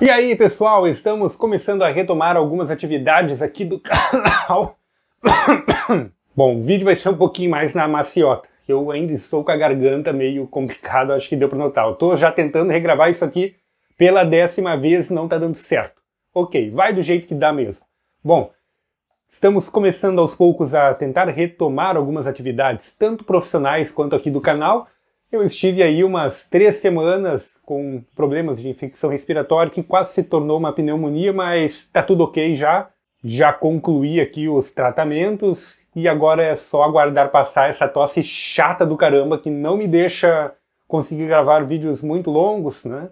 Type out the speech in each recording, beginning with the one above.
E aí, pessoal, estamos começando a retomar algumas atividades aqui do canal. Bom, o vídeo vai ser um pouquinho mais na maciota. Eu ainda estou com a garganta meio complicada, acho que deu para notar. Eu tô já tentando regravar isso aqui pela décima vez, não está dando certo. Ok, vai do jeito que dá mesmo. Bom, estamos começando aos poucos a tentar retomar algumas atividades, tanto profissionais quanto aqui do canal, eu estive aí umas três semanas com problemas de infecção respiratória que quase se tornou uma pneumonia, mas está tudo ok já. Já concluí aqui os tratamentos e agora é só aguardar passar essa tosse chata do caramba que não me deixa conseguir gravar vídeos muito longos, né?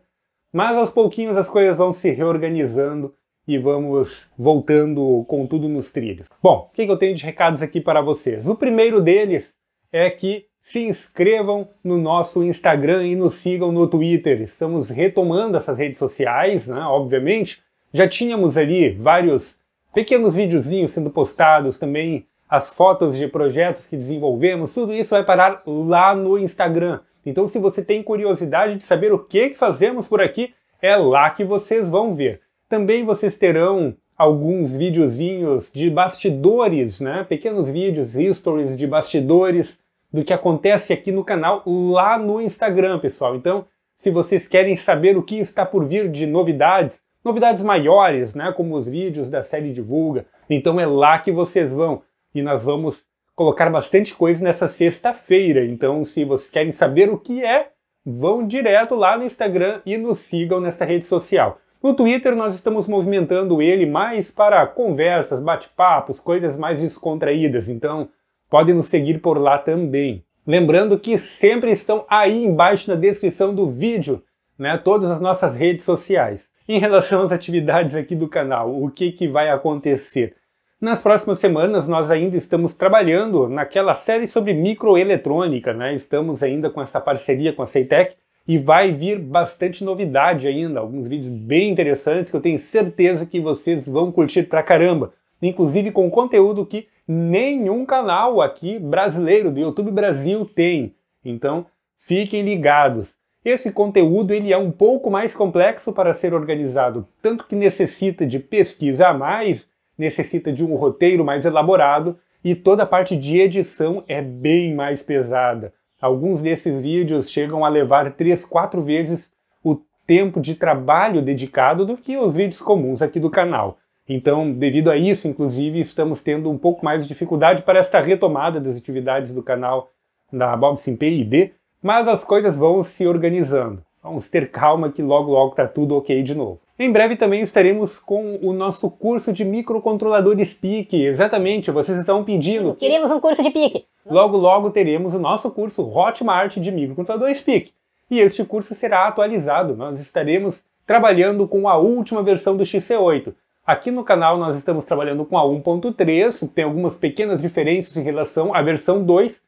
Mas aos pouquinhos as coisas vão se reorganizando e vamos voltando com tudo nos trilhos. Bom, o que eu tenho de recados aqui para vocês? O primeiro deles é que se inscrevam no nosso Instagram e nos sigam no Twitter. Estamos retomando essas redes sociais, né? obviamente. Já tínhamos ali vários pequenos videozinhos sendo postados também, as fotos de projetos que desenvolvemos, tudo isso vai parar lá no Instagram. Então, se você tem curiosidade de saber o que, fazemos por aqui, é lá que vocês vão ver. Também vocês terão alguns videozinhos de bastidores, né? Pequenos vídeos, stories de bastidores do que acontece aqui no canal lá no Instagram, pessoal. Então, se vocês querem saber o que está por vir de novidades, novidades maiores, né, como os vídeos da série Divulga, então é lá que vocês vão. E nós vamos colocar bastante coisa nessa sexta-feira. Então, se vocês querem saber o que é, vão direto lá no Instagram e nos sigam nesta rede social. No Twitter nós estamos movimentando ele mais para conversas, bate-papos, coisas mais descontraídas. Então, podem nos seguir por lá também. Lembrando que sempre estão aí embaixo na descrição do vídeo, né, todas as nossas redes sociais. Em relação às atividades aqui do canal, o que, que vai acontecer? Nas próximas semanas, nós ainda estamos trabalhando naquela série sobre microeletrônica, né? Estamos ainda com essa parceria com a Ceitec e vai vir bastante novidade ainda, alguns vídeos bem interessantes que eu tenho certeza que vocês vão curtir pra caramba, inclusive com conteúdo que nenhum canal aqui brasileiro do YouTube Brasil tem. Então, fiquem ligados. Esse conteúdo ele é um pouco mais complexo para ser organizado, tanto que necessita de pesquisa a mais, necessita de um roteiro mais elaborado e toda a parte de edição é bem mais pesada. Alguns desses vídeos chegam a levar 3, 4 vezes o tempo de trabalho dedicado do que os vídeos comuns aqui do canal. Então, devido a isso, inclusive, estamos tendo um pouco mais de dificuldade para esta retomada das atividades do canal da Bob PID, mas as coisas vão se organizando. Vamos ter calma que logo logo está tudo ok de novo. Em breve também estaremos com o nosso curso de microcontroladores PIC. Exatamente, vocês estão pedindo. Queremos um curso de PIC. Logo logo teremos o nosso curso Hotmart de microcontroladores PIC. E este curso será atualizado. Nós estaremos trabalhando com a última versão do XC8. Aqui no canal nós estamos trabalhando com a 1.3, tem algumas pequenas diferenças em relação à versão 2,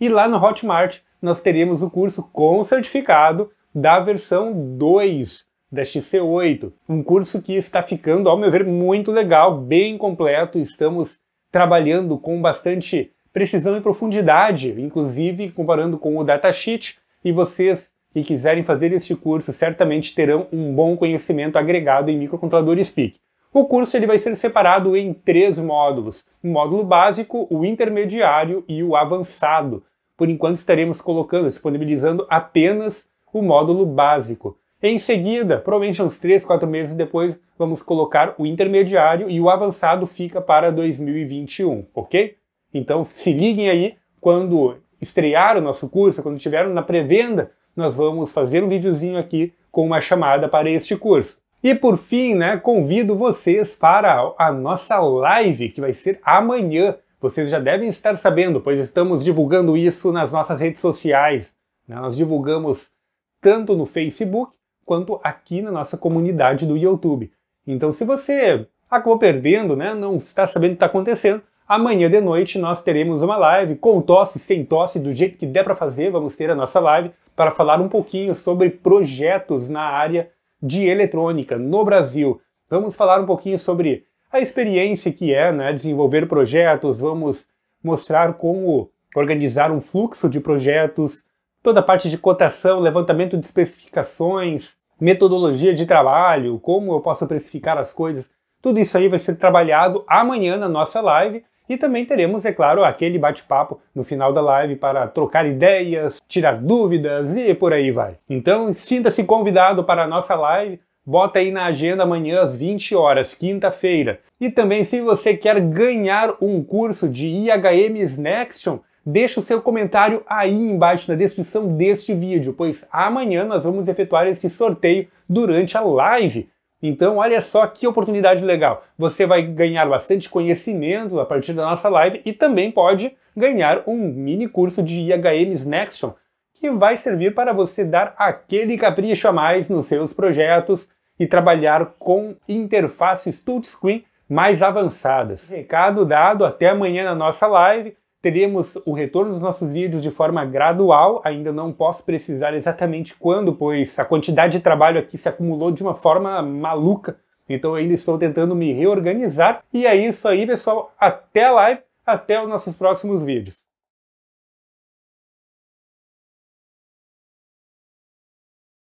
e lá no Hotmart nós teremos o curso com certificado da versão 2 da XC8, um curso que está ficando, ao meu ver, muito legal, bem completo, estamos trabalhando com bastante precisão e profundidade, inclusive comparando com o datasheet, e vocês que quiserem fazer este curso certamente terão um bom conhecimento agregado em microcontroladores PIC. O curso ele vai ser separado em três módulos: o módulo básico, o intermediário e o avançado. Por enquanto estaremos colocando, disponibilizando apenas o módulo básico. Em seguida, provavelmente uns três, quatro meses depois, vamos colocar o intermediário e o avançado fica para 2021, ok? Então se liguem aí quando estrear o nosso curso, quando estiver na pré-venda, nós vamos fazer um videozinho aqui com uma chamada para este curso. E por fim, né, convido vocês para a nossa live que vai ser amanhã. Vocês já devem estar sabendo, pois estamos divulgando isso nas nossas redes sociais. Né? Nós divulgamos tanto no Facebook quanto aqui na nossa comunidade do YouTube. Então, se você acabou perdendo, né, não está sabendo o que está acontecendo, amanhã de noite nós teremos uma live com tosse, sem tosse, do jeito que der para fazer, vamos ter a nossa live para falar um pouquinho sobre projetos na área de eletrônica no Brasil. Vamos falar um pouquinho sobre a experiência que é né, desenvolver projetos, vamos mostrar como organizar um fluxo de projetos, toda a parte de cotação, levantamento de especificações, metodologia de trabalho, como eu posso precificar as coisas. Tudo isso aí vai ser trabalhado amanhã na nossa live. E também teremos, é claro, aquele bate-papo no final da live para trocar ideias, tirar dúvidas e por aí vai. Então, sinta-se convidado para a nossa live. Bota aí na agenda amanhã às 20 horas, quinta-feira. E também, se você quer ganhar um curso de IHM Nexion, deixa o seu comentário aí embaixo na descrição deste vídeo, pois amanhã nós vamos efetuar este sorteio durante a live. Então, olha só que oportunidade legal. Você vai ganhar bastante conhecimento a partir da nossa live e também pode ganhar um mini curso de IHMs Nexion, que vai servir para você dar aquele capricho a mais nos seus projetos e trabalhar com interfaces touchscreen mais avançadas. Recado dado, até amanhã na nossa live. Teremos o retorno dos nossos vídeos de forma gradual, ainda não posso precisar exatamente quando, pois a quantidade de trabalho aqui se acumulou de uma forma maluca. Então ainda estou tentando me reorganizar. E é isso aí, pessoal. Até a live, até os nossos próximos vídeos.